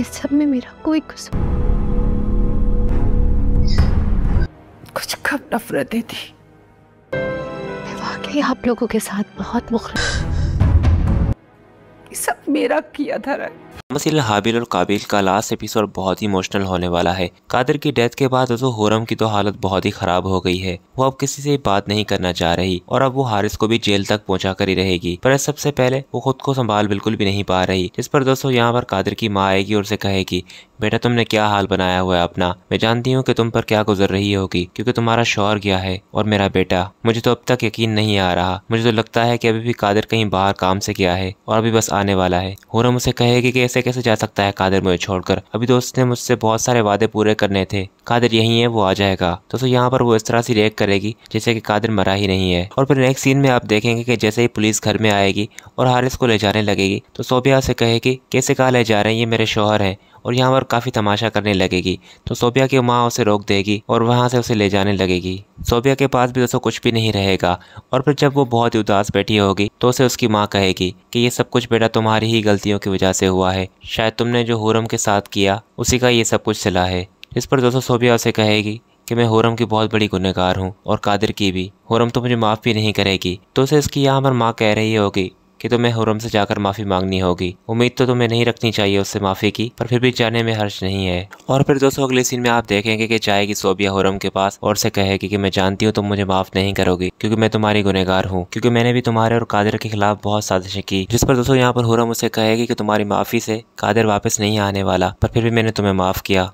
इस सब में मेरा कोई कसूर कुछ कब नफरत थी मैं वाकई आप लोगों के साथ बहुत मुखर सब मेरा किया था रहा। मसील हाबिल और काबिल का लास्ट एपिसोड बहुत ही इमोशनल होने वाला है कादर की डेथ के बाद दोस्तों होरम की तो हालत बहुत ही खराब हो गई है वो अब किसी से बात नहीं करना चाह रही और अब वो हारिस को भी जेल तक पहुंचा कर ही रहेगी पर सबसे पहले वो खुद को संभाल बिल्कुल भी नहीं पा रही जिस पर दोस्तों यहाँ पर कादर की माँ आएगी और उसे कहेगी बेटा तुमने क्या हाल बनाया हुआ है अपना मैं जानती हूँ की तुम पर क्या गुजर रही होगी क्यूँकी तुम्हारा शोर गया है और मेरा बेटा मुझे तो अब तक यकीन नहीं आ रहा मुझे तो लगता है की अभी भी कादिर कहीं बाहर काम से गया है और अभी बस आने वाला है होरम उसे कहेगी कैसे कैसे जा सकता है कादिर मुझे छोड़कर अभी दोस्त तो ने मुझसे बहुत सारे वादे पूरे करने थे कादिर यही है वो आ जाएगा दोस्तों यहाँ पर वो इस तरह से रिएक्ट करेगी जैसे कि कादिर मरा ही नहीं है और फिर नेक्स्ट सीन में आप देखेंगे कि जैसे ही पुलिस घर में आएगी और हारिस को ले जाने लगेगी तो सोबिया से कहेगी कैसे कहा ले जा रहे हैं ये मेरे शोहर हैं और यहाँ पर काफ़ी तमाशा करने लगेगी तो सोबिया की माँ उसे रोक देगी और वहाँ से उसे ले जाने लगेगी सोबिया के पास भी दोस्तों कुछ भी नहीं रहेगा और फिर जब वो बहुत ही उदास बैठी होगी तो उसे उसकी माँ कहेगी कि ये सब कुछ बेटा तुम्हारी ही गलतियों की वजह से हुआ है शायद तुमने जो हुरम के साथ किया उसी का ये सब कुछ सिला है इस पर दोस्तों सोबिया उसे कहेगी कि मैं हुरम की बहुत बड़ी गुनहगार हूँ और कादिर की भी हुरम तो मुझे माफ़ भी नहीं करेगी तो उसे इसकी यहाँ पर माँ कह रही होगी कि तुम्हें हुरम से जाकर माफ़ी मांगनी होगी उम्मीद तो तुम्हें नहीं रखनी चाहिए उससे माफ़ी की पर फिर भी जाने में हर्ष नहीं है और फिर दोस्तों अगले सीन में आप देखेंगे कि जाएगी सोबिया हुरम के पास और से कहेगी कि मैं जानती हूँ तुम मुझे माफ़ नहीं करोगी क्योंकि मैं तुम्हारी गुनहगार हूँ क्योंकि मैंने भी तुम्हारे और कादिर के खिलाफ बहुत साजिशें की जिस पर दोस्तों यहाँ पर हुरम उसे कहेगी कि तुम्हारी माफ़ी से कादिर वापस नहीं आने वाला पर फिर भी मैंने तुम्हें माफ़ किया